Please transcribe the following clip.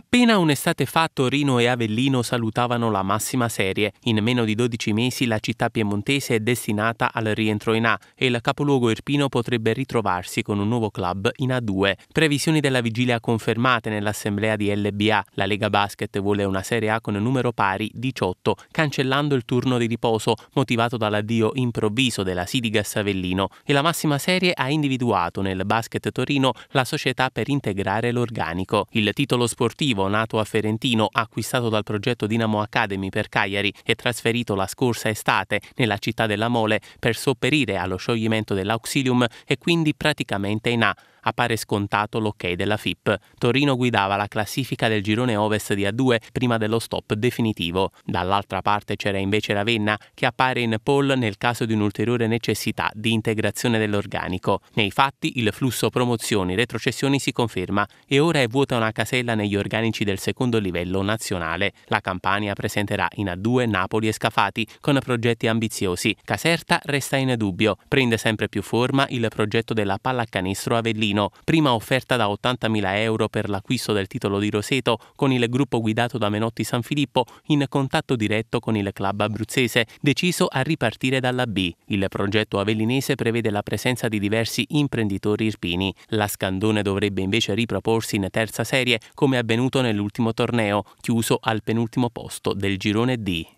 Appena un'estate fa Torino e Avellino salutavano la massima serie, in meno di 12 mesi la città piemontese è destinata al rientro in A e il capoluogo irpino potrebbe ritrovarsi con un nuovo club in A2. Previsioni della vigilia confermate nell'assemblea di LBA. La Lega Basket vuole una Serie A con numero pari 18, cancellando il turno di riposo motivato dall'addio improvviso della Sidigas Avellino e la massima serie ha individuato nel Basket Torino la società per integrare l'organico. Il titolo sportivo sportivo nato a Ferentino, acquistato dal progetto Dinamo Academy per Cagliari e trasferito la scorsa estate nella città della Mole per sopperire allo scioglimento dell'Auxilium è quindi praticamente in A appare scontato l'ok della FIP. Torino guidava la classifica del girone ovest di A2 prima dello stop definitivo. Dall'altra parte c'era invece Ravenna che appare in pole nel caso di un'ulteriore necessità di integrazione dell'organico. Nei fatti il flusso promozioni-retrocessioni si conferma e ora è vuota una casella negli organici del secondo livello nazionale. La Campania presenterà in A2 Napoli e Scafati con progetti ambiziosi. Caserta resta in dubbio, prende sempre più forma il progetto della pallacanestro Avellino Torino, prima offerta da 80.000 euro per l'acquisto del titolo di Roseto con il gruppo guidato da Menotti San Filippo in contatto diretto con il club abruzzese, deciso a ripartire dalla B. Il progetto avellinese prevede la presenza di diversi imprenditori irpini. La Scandone dovrebbe invece riproporsi in terza serie come avvenuto nell'ultimo torneo, chiuso al penultimo posto del girone D.